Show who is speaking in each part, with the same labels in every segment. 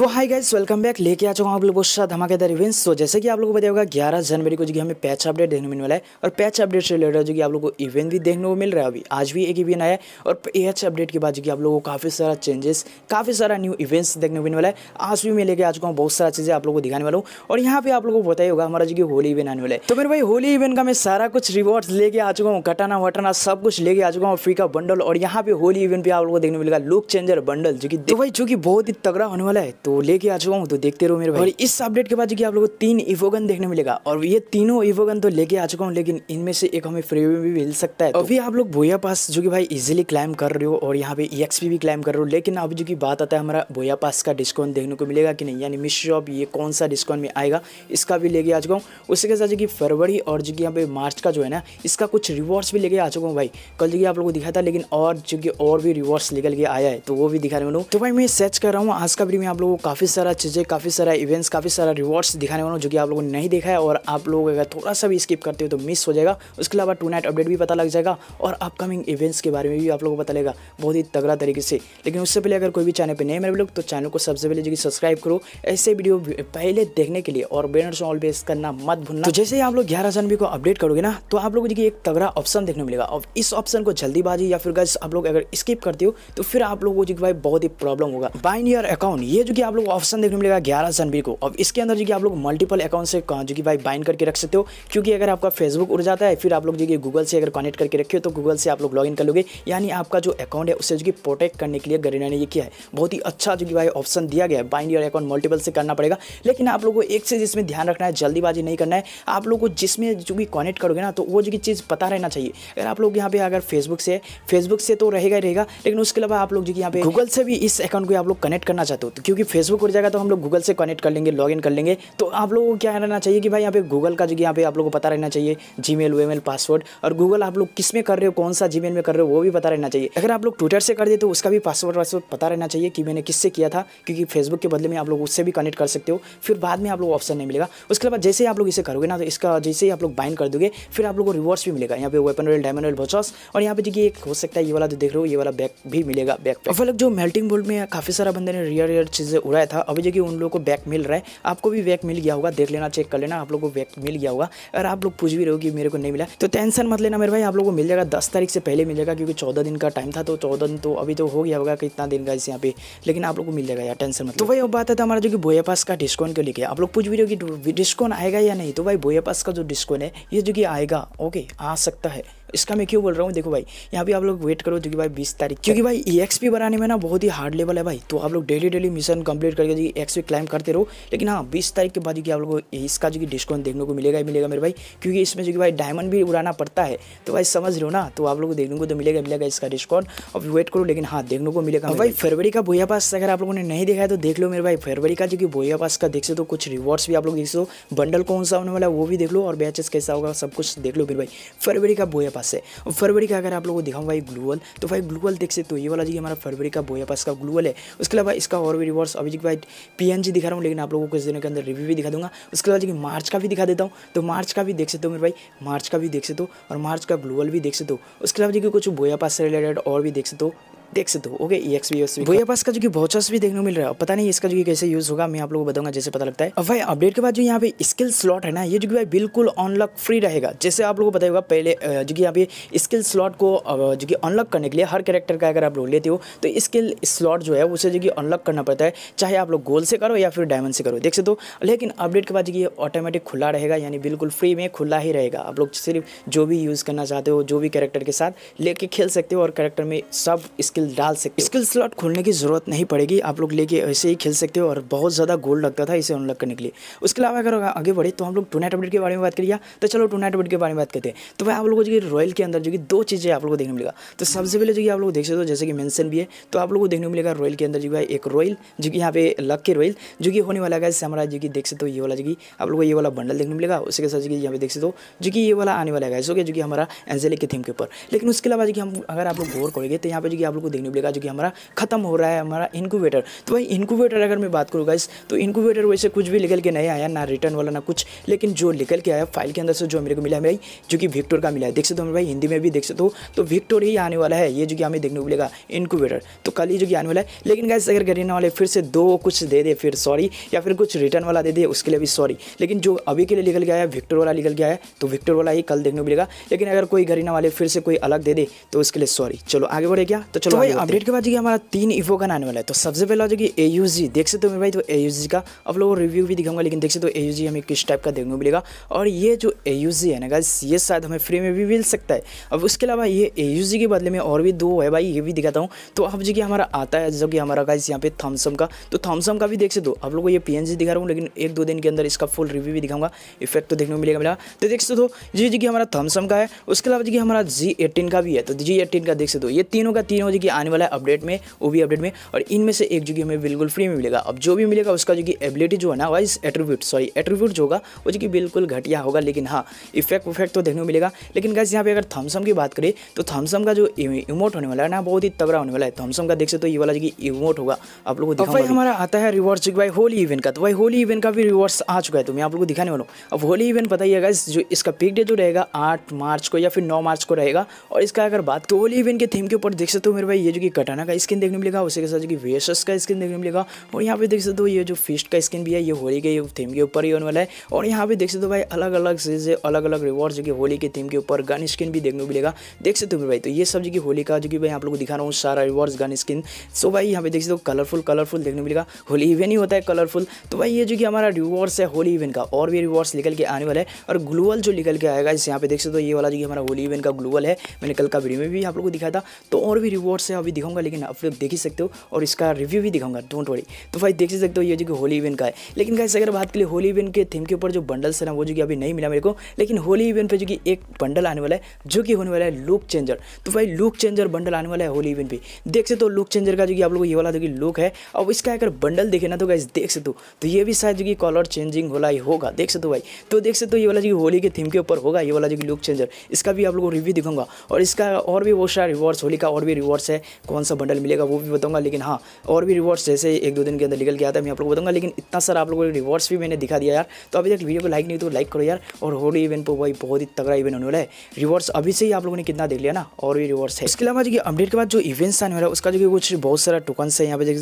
Speaker 1: तो hi guys welcome back लेके आ चुका हूँ आप लोगों के साथ धमाकेदार इवेंट्स तो जैसे कि आप लोगों को बताया होगा ग्यारह जनवरी को जो कि हमें पैच अपडेट देखने को मिलने वाला है और पैच अपडेट से रिलेटेड जो कि आप लोगों को इवेंट भी देखने को मिल रहा है अभी आज भी एक इवेंट आया है और एच अपडेट के बाद जो कि आप लोगों को काफ़ी सारा चेंजेस काफ़ी सारा न्यू इवेंट्स देखने को मिलने वाला है आज भी मैं लेके आ चुका हूँ बहुत सारा चीज़ें आप लोग को दिखाने वाला हूँ और यहाँ पे आप लोगों को बताया होगा हमारा जो कि होली इवेंट आने वाला है तो मेरे भाई होली इवेंट का मैं सारा कुछ रिवॉर्ड्स लेके आ चुका हूँ कटाना वटाना सब कुछ लेके आ चुका हूँ फ्री का बंडल और यहाँ पे होली इवेंट भी आप लोग को देखने को मिलेगा लुक चेंजर बंडल जो कि तो भाई जो कि बहुत ही तगड़ा होने वाला है तो तो लेके आ चुका हूँ तो देखते रहो मेरे भाई और इस अपडेट के बाद जो कि आप लोगों को तीन इवोगन देखने मिलेगा और ये तीनों इवोगन तो लेके आ चुका हूँ लेकिन इनमें से एक हमें फ्री में भी मिल सकता है तो अभी आप लोग भोया पास जो कि भाई इजिली क्लाइम कर रहे हो और यहाँ पे ई भी क्लाइम कर रहे हो लेकिन अभी जो कि बात आता है हमारा भोया पास का डिस्काउंट देखने को मिलेगा कि नहीं यानी मिश्र ये कौन सा डिस्काउंट में आएगा इसका भी लेके आ चुका हूँ उसके साथ जो कि फरवरी और जो कि यहाँ पे मार्च का जो है ना इसका कुछ रिवॉर्ड्स भी लेके आ चुका हूँ भाई कल जो कि आप लोगों को दिखाया था लेकिन और जो कि और भी रिवॉर्ड्स निकल के आया है तो वो भी दिखाने रहे हूँ तो भाई मैं सर्च कर रहा हूँ आज का वीडियो में आप लोगों काफ़ी सारा चीज़ें काफ़ी सारा इवेंट्स काफ़ी सारा रिवॉर्ड्स दिखाने वाला हूँ जो कि आप लोगों ने नहीं देखा है और आप लोग अगर थोड़ा सा भी स्किप करते हो तो मिस हो जाएगा उसके अलावा टू नाइट अपडेट भी पता लग जाएगा और अपकमिंग इवेंट्स के बारे में भी आप लोगों को पता लगेगा बहुत ही तगड़ा तरीके से लेकिन उससे पहले अगर कोई भी चैनल पर नहीं मेरे लोग तो चैनल को सबसे पहले जो कि सब्सक्राइब करो ऐसे वीडियो पहले देखने के लिए और बेनर्स ऑल बेस करना मत भूलना तो जैसे ही आप लोग ग्यारह जनवरी को अपडेट करोगे ना तो आप जो को एक तगड़ा ऑप्शन देखने मिलेगा और इस ऑप्शन को जल्दीबाजी या फिर आप लोग अगर स्किप करते हो तो फिर आप लोगों को जो कि भाई बहुत ही प्रॉब्लम होगा बाइन ईयर अकाउंट ये जो कि आप लोग ऑप्शन देखने मिलेगा ग्यारह जनवरी को अब इसके अंदर जो कि आप लोग मल्टीपल अकाउंट से जो कि भाई बाइन करके रख सकते हो क्योंकि अगर आपका फेसबुक उड़ जाता है फिर आप लोग जो गूगल से अगर कनेक्ट करके रखे हो तो गूगल से आप लोग लॉग कर लोगे यानी आपका जो अकाउंट है उसे जो कि प्रोटेक्ट करने के लिए गरीना ने यह किया है बहुत ही अच्छा जो कि भाई ऑप्शन दिया गया है बाइंड योर अकाउंट मल्टीपल से करना पड़ेगा लेकिन आप लोग को एक चीज़ इसमें ध्यान रखना है जल्दीबाजी नहीं करना है आप लोग को जिसमें जो भी कनेक्ट करोगे ना तो वो जो कि चीज़ पता रहना चाहिए अगर आप लोग यहाँ पे अगर फेसबुक से फेसबुक से तो रहेगा ही रहेगा लेकिन उसके अलावा आप लोग जो कि यहाँ पे गूगल से भी इस अकाउंट को आप लोग कनेक्ट करना चाहते हो तो क्योंकि फेसबुक उड़ जाएगा तो हम लोग गूगल से कनेक्ट कर लेंगे लॉग कर लेंगे तो आप लोगों को क्या रहना चाहिए कि भाई यहाँ पे गूगल का जो यहाँ पे आप लोगों को पता रहना चाहिए जी मेल वे मेल पासवर्ड और गूगल आप लोग किस में कर रहे हो कौन सा जी में कर रहे हो वो भी पता रहना चाहिए अगर आप लोग ट्विटर से कर दे तो उसका भी पासवर्ड वासवर्ड पता रहना चाहिए कि मैंने किससे किया था क्योंकि फेसबुक के बदले में आप लोग उससे भी कनेक्ट कर सकते हो फिर बाद में आप लोग ऑप्शन नहीं मिलेगा उसके बाद जैसे ही आप लोग इसे करोगे ना तो इसका जैसे ही आप लोग बाइन कर दोगे फिर आप लोग को रिवॉर्ड्स भी मिलेगा यहाँ पे वेपन रेल डायमंड रेल बचॉस और यहाँ पे देखिए एक हो सकता है ये वाला जो देख रहे हो ये वाला बैग भी मिलेगा बैग और जो मेल्टिंग बोल्ट में काफ़ी सारा बंदे ने रियर रियर चीज़ें उड़ाया था अभी जो कि उन लोगों को बैक मिल रहा है आपको भी बैक मिल गया होगा देख लेना चेक कर लेना आप लोग को बैक मिल गया होगा अगर आप लोग पूछ भी रहे हो कि मेरे को नहीं मिला तो टेंशन मत लेना मेरे भाई आप लोग को मिल जाएगा दस तारीख से पहले मिल जाएगा क्योंकि चौदह दिन का टाइम था तो चौदह दिन तो अभी तो हो गया होगा कितना दिन का इसे यहाँ पे लेकिन आप लोग को मिल जाएगा यार टेंशन मत तो भाई अब बात है तो हमारा जो कि बोया पास का डिस्काउंट को लेकर आप लोग पूछ भी रहे हो कि डिस्काउंट आएगा या नहीं तो भाई बोया पास का जो डिस्काउंट है ये जो कि आएगा ओके आ सकता है इसका मैं क्यों बोल रहा हूँ देखो भाई यहाँ भी आप लोग वेट करो क्योंकि भाई बीस तारीख क्योंकि भाई ई बनाने में ना बहुत ही हार्ड लेवल है भाई तो आप लोग डेली डेली मिशन कंप्लीट करके जो एक्स क्लाइम करते रहो लेकिन हाँ बीस तारीख के बाद जो कि आप लोग इसका जो कि डिस्काउंट देखने को मिलेगा ही मिलेगा मेरे भाई क्योंकि इसमें जो कि भाई डायमंड भी उड़ाना पड़ता है तो भाई समझ रहे हो ना तो आप लोग को देखने को तो मिलेगा मिलेगा इसका डिस्काउंट अब वेट करो लेकिन हाँ देखने को मिलेगा भाई फरवरी का भोया पास अगर आप लोगों ने नहीं देखा है तो देख लो मेरे भाई फरवरी का जो कि भोया पास का देख सो तो कुछ रिवॉर्ड्स भी आप लोग देख सो बंडल कौन सा होने वाला है वो भी देख लो और बैचेस कैसा होगा सब कुछ देख लो मेरे भाई फरवरी का भोया पास पास से और फरवरी का अगर आप लोगों को दिखाऊँ भाई ग्लूअल तो भाई ग्लूअल देख सकते हो ये वाला जी हमारा फरवरी का बोया पास का ग्लूअल है उसके अलावा इसका और भी रिवर्स अभिजीत भाई पी दिखा रहा हूँ लेकिन आप लोगों को कुछ दिनों के अंदर रिव्यू भी दिखा दूंगा उसके अलावा जी मार्च का भी दिखा देता हूँ तो मार्च का भी देख सकते हो मेरे भाई मार्च का भी देख सकते हो और मार्च का ग्लूअल भी देख सकते हो उसके अलावा जी कुछ बोया पास से रिलेटेड और भी देख सकते हो देख सकते हो ओके एक्स वी भैया पास का जो कि बहुत भी देखने को मिल रहा है पता नहीं इसका जो कि कैसे यूज होगा मैं आप लोगों को बताऊंगा जैसे पता लगता है अब भाई अपडेट के बाद जो यहाँ पे स्किल स्लॉट है ना ये जो कि भाई बिल्कुल अनलॉक फ्री रहेगा जैसे आप लोगों को बताएगा पहले जो कि यहाँ पे स्किल स्लॉट को जो कि अनलॉक करने के लिए हर कैरेक्टर का अगर आप लोग लेते हो तो स्किल स्लॉट जो है उसे जो कि अनलॉक करना पड़ता है चाहे आप लोग गोल से करो या फिर डायमंड से करो देख सकते हो लेकिन अपडेट के बाद जो कि ऑटोमेटिक खुला रहेगा यानी बिल्कुल फ्री में खुला ही रहेगा आप लोग सिर्फ जो भी यूज़ करना चाहते हो जो भी कैरेक्टर के साथ लेके खेल सकते हो और कैरेक्टर में सब स्किल स्किल डाल सकते हो स्किल स्लॉट खोलने की ज़रूरत नहीं पड़ेगी आप लोग लेके ऐसे ही खेल सकते हो और बहुत ज़्यादा गोल्ड लगता था इसे अनलॉक करने के लिए उसके अलावा अगर आगे बढ़े तो हम लोग टूनाइट अपडेट के बारे में बात करिए तो चलो टूनाइट अपडेट के बारे में बात करते हैं तो भाई आप लोगों को रॉयल के अंदर जो कि दो चीज़ें आप लोग को देखने मिलेगा तो सबसे पहले जो कि आप लोग देख सकते हो जैसे कि मैंसन भी है तो आप लोगों को देखने मिलेगा रॉयल के अंदर जो है एक रॉयल जो कि यहाँ पे लक के रॉयल जो कि होने वाला है इससे हमारा जो कि देख सकते हो ये वाला जो कि आप लोगों को ये वाला बंडल देखने मिलेगा उसके साथ जो यहाँ पे देख सकते हो जो कि ये वाला आने वाला है ओके जो कि हमारा एंजेलिक के थीम के ऊपर लेकिन उसके अलावा जो कि हम अगर आप लोग गौर करेंगे तो यहाँ पे जो कि आप लोग को देखने को मिलेगा जो कि हमारा खत्म हो रहा है हमारा इनक्यूबेटर तो भाई इनक्यूबेटर अगर मैं बात करूँ गाइस तो इनक्यूबेटर वैसे कुछ भी निकल के नहीं आया ना रिटर्न वाला ना कुछ लेकिन जो निकल के आया फाइल के अंदर से जो मेरे को मिला भाई जो कि विक्टोर का मिला है देख सकते हो भाई हिंदी में भी देख सकते हो तो विक्टोर ही आने वाला है ये जो कि हमें देखने को मिलेगा इनक्यूबेटर तो कल ही जो कि आने वाला है लेकिन गैस अगर गरीना वाले फिर से दो कुछ दे दे फिर सॉरी या फिर कुछ रिटर्न वाला दे दे उसके लिए भी सॉरी लेकिन जो अभी के लिए निकल गया है विक्टोर वाला निकल गया है तो विक्टोर वाला ही कल देखने को मिलेगा लेकिन अगर कोई गरीना वाले फिर से कोई अलग दे दे तो उसके लिए सॉरी चलो आगे बढ़े क्या तो चलो भाई अपडेट के बाद जी हमारा तीन इवो का आने वाला है तो सबसे पहला जो जाएगी ए यू जी देख सकते हो मेरे भाई तो ए यू जी का अब लोगों को रिव्यू भी दिखाऊंगा लेकिन देख सकते हो ए यू जी हमें किस टाइप का देखने को मिलेगा और ये जो ए यू जी है ना गाइस ये शायद हमें फ्री में भी मिल सकता है अब उसके अलावा ये ए यू जी के बदले में और भी दो है भाई ये भी दिखाता हूँ तो अब जी हमारा आता है जो कि हमारा गाइस यहाँ पे थम्सम का तो थम्सम का भी देख सकते हो आप लोगों को ये पी एन जी दिखा रहा हूँ लेकिन एक दो दिन के अंदर इसका फुल रिव्यू भी दिखाऊंगा इफेक्ट तो देखने को मिलेगा मिला तो देख सकते हो जी जी हमारा थम्सम का है उसके अलावा जी हमारा जी एटीन का भी है तो जी एटीन का देख सकते हो ये तीनों का तीनों जी भी आने वाला है अपडेट में वो भी अपडेट में और इनमें से एक जो कि हमें बिल्कुल फ्री में मिलेगा अब जो भी मिलेगा उसका जो कि एबिलिटी जो है ना वाइज एट्रीब्यूट सॉरी एट्रीब्यूट जो होगा वो जो कि बिल्कुल घटिया होगा लेकिन हाँ इफेक्ट उफेक्ट तो देखने को मिलेगा लेकिन गैस यहाँ पे अगर थम्सम की बात करें तो थम्सम का जो इमोट होने वाला है ना बहुत ही तगड़ा होने वाला है थम्सम का देख सकते तो ये वाला जो कि इमोट होगा आप लोगों को भाई हमारा आता है रिवॉर्ड जो भाई होली इवेंट का तो भाई होली इवेंट का भी रिवॉर्ड्स आ चुका है तो मैं आप लोग को दिखाने वाला हूँ अब होली इवेंट बताइएगा जो इसका पिक डे जो रहेगा आठ मार्च को या फिर नौ मार्च को रहेगा और इसका अगर बात तो होली इवेंट के थीम के ऊपर देख सकते हो मेरे ये जो कि कटाना का स्किन देखने मिलेगा उसी के साथ जो कि वेशस का स्किन देखने मिलेगा और यहाँ पे देख सकते हो ये जो फिस्ट का स्किन भी है ये होली के थीम के ऊपर ही होने वाला है और यहाँ पे देख सकते हो भाई अलग अलग से अलग अलग रिवॉर्ड जो कि होली के थीम के ऊपर गन स्किन भी देखने को मिलेगा देख सकते हो भाई तो ये सब जो कि होली का जो कि भाई आप लोग को दिखा रहा हूँ सारा रिवॉर्ड्स गन स्किन सो भाई यहाँ पे देख सकते हो कलरफुल कलरफुल देखने मिलेगा होली इवेंट ही होता है कलरफुल तो भाई ये जो कि हमारा रिवॉर्ड्स है होली इवेंट का और भी रिवॉर्ड्स निकल के आने वाला है और ग्लोअल जो निकल के आएगा इस यहाँ पे देख सकते हो ये वाला जो कि हमारा होली इवेंट का ग्लोअल है मैंने कल का वीडियो में भी आप लोग को दिखाया था तो और भी रिवॉर्ड नोट्स से अभी दिखाऊंगा लेकिन आप लोग देख ही सकते हो और इसका रिव्यू भी दिखाऊंगा डोंट वरी तो भाई देख ही सकते हो ये जो कि होली इवेंट का है लेकिन गाइस अगर बात करें होली इवेंट के थीम के ऊपर जो बंडल्स है ना वो जो कि अभी नहीं मिला मेरे को लेकिन होली इवेंट पर जो कि एक बंडल आने वाला है जो कि होने वाला है लुक चेंजर तो भाई लुक चेंजर बंडल आने वाला है होली इवेंट पे देख सकते हो लुक चेंजर का जो कि आप लोग ये वाला जो कि लुक है अब इसका अगर बंडल देखे ना तो गाइस देख सकते हो तो ये भी शायद जो कि कलर चेंजिंग होला ही होगा देख सकते हो भाई तो देख सकते हो ये वाला जो कि होली के थीम के ऊपर होगा ये वाला जो कि लुक चेंजर इसका भी आप लोग को रिव्यू दिखाऊंगा और इसका और भी बहुत सारा रिवॉर्ड्स होली का और भी रिवॉर्ड्स रिवॉर्ड्स है कौन सा बंडल मिलेगा वो भी बताऊंगा लेकिन हाँ और भी रिवॉर्ड्स जैसे एक दो दिन के अंदर निकल गया था मैं आप लोग बताऊंगा लेकिन इतना सर आप लोगों को रिवॉर्ड्स भी मैंने दिखा दिया यार तो अभी तक वीडियो को लाइक नहीं तो लाइक करो यार और होली इवेंट पर भाई बहुत ही तगड़ा इवेंट होने वाला है रिवॉर्ड्स अभी से ही आप लोगों ने कितना देख लिया ना और भी रिवॉर्ड्स है इसके अलावा जो अपडेट के बाद जो इवेंट्स आने वाला है उसका जो कुछ बहुत सारा टोकन्स है यहाँ पे देख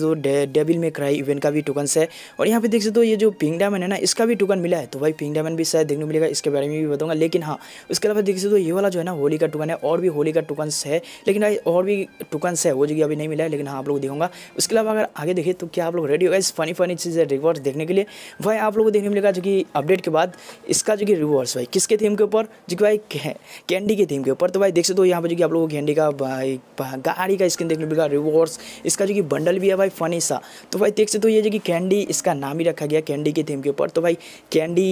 Speaker 1: डेबिल में क्राई इवेंट का भी टोकन्स है और यहाँ पे देख सकते हो ये जो पिंग डायमंड है ना इसका भी टोकन मिला है तो भाई पिंग डायमंड भी शायद देखने को मिलेगा इसके बारे में भी बताऊंगा लेकिन हाँ उसके अलावा देख सकते हो ये वाला जो है ना होली का टोकन है और भी होली का टोकन्स है लेकिन भाई और भी टोकन है वो कि अभी नहीं मिला है लेकिन हाँ आप लोग देखूंगा उसके अलावा अगर आगे देखिए तो क्या आप लोग रेडी हो गए फनी फनी चीज़ें रिवॉर्स देखने के लिए भाई आप लोगों को देखने मिलेगा जो कि अपडेट के बाद इसका जो कि रिवॉर्ड्स भाई किसके थीम के ऊपर जो कि भाई कैंडी के थीम के ऊपर तो भाई देख सकते हो यहाँ पर जो कि आप लोग को कैंडी का भाई गाड़ी का स्क्रीन देखने मिलेगा रिवॉर्ड्स इसका जो कि बंडल भी है भाई फनी सा तो भाई देख सकते हो ये जो कि कैंडी इसका नाम ही रखा गया कैंडी के थीम के ऊपर तो भाई कैंडी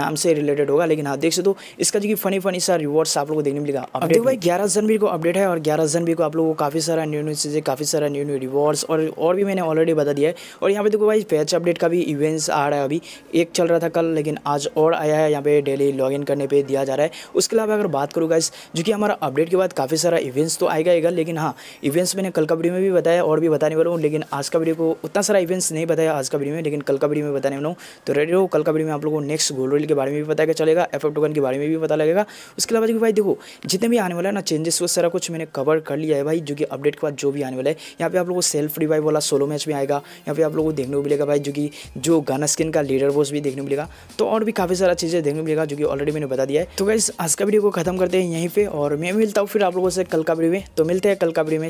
Speaker 1: नाम से रिलेटेड होगा लेकिन हाँ देख सकते हो इसका जो कि फनी फनी सा रिवॉर्ड्स आप लोग को देखने मिलेगा अब देखो भाई ग्यारह जनवरी को अपडेट है और ग्यारह जनवरी को आप लोगों को काफ़ी सारा न्यू न्यू चीज़ें काफ़ी सारा न्यू न्यू रिवॉर्ड्स और और भी मैंने ऑलरेडी बता दिया है और यहाँ पे देखो भाई पैच अपडेट का भी इवेंट्स आ रहा है अभी एक चल रहा था कल लेकिन आज और आया है यहाँ पे डेली लॉगिन करने पे दिया जा रहा है उसके अलावा अगर बात करूँगा इस जो कि हमारा अपडेट के बाद काफ़ी सारा इवेंट्स तो आएगा ही लेकिन हाँ इवेंट्स मैंने कल का वीडियो में भी बताया और भी बताने वाला हूँ लेकिन आज का वीडियो को उतना सारा इवेंट्स नहीं बताया आज का वीडियो में लेकिन कल का वीडियो में बताने वाला हूँ तो रेडी रहो कल का वीडियो में आप लोगों को नेक्स्ट गोल रोल के बारे में भी पता चलेगा एफ टोकन के बारे में भी पता लगेगा उसके अलावा देखो भाई देखो जितने भी आने वाला है ना चेंजेस वो सारा कुछ मैंने कवर कर लिया है भाई जो कि अपडेट के बाद जो भी आने वाला है यहाँ पे आप लोगों को सेल्फ रिवाइव वाला सोलो मैच भी आएगा यहाँ पे आप लोगों को देखने को मिलेगा भाई जो कि जो गाना स्किन का लीडर बोस भी देखने को मिलेगा तो और भी काफ़ी सारा चीज़ें देखने को मिलेगा जो कि ऑलरेडी मैंने बता दिया है तो वैसे आज का वीडियो को खत्म करते हैं यहीं पर और मैं मिलता हूँ फिर आप लोगों से कल का वीडियो में तो मिलते हैं कल का वीडियो में